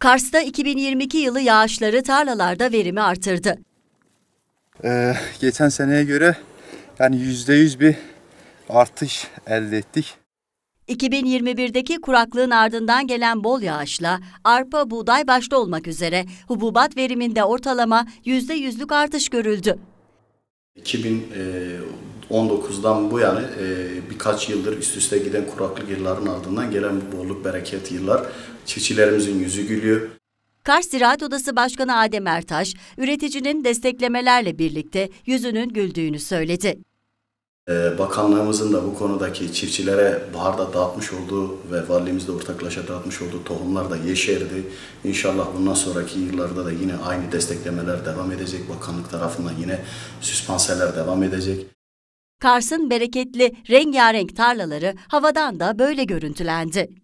Kars'ta 2022 yılı yağışları tarlalarda verimi artırdı. Ee, geçen seneye göre yani %100 bir artış elde ettik. 2021'deki kuraklığın ardından gelen bol yağışla arpa, buğday başta olmak üzere hububat veriminde ortalama %100'lük artış görüldü. 2000 e, 19'dan bu yani e, birkaç yıldır üst üste giden kuraklık yılların ardından gelen bu bolluk bereket yıllar çiftçilerimizin yüzü gülüyor. Kars Ziraat Odası Başkanı Adem Ertaş, üreticinin desteklemelerle birlikte yüzünün güldüğünü söyledi. E, bakanlığımızın da bu konudaki çiftçilere baharda dağıtmış olduğu ve valimizle ortaklaşa dağıtmış olduğu tohumlar da yeşerdi. İnşallah bundan sonraki yıllarda da yine aynı desteklemeler devam edecek. Bakanlık tarafından yine süspanseler devam edecek. Kars'ın bereketli rengarenk tarlaları havadan da böyle görüntülendi.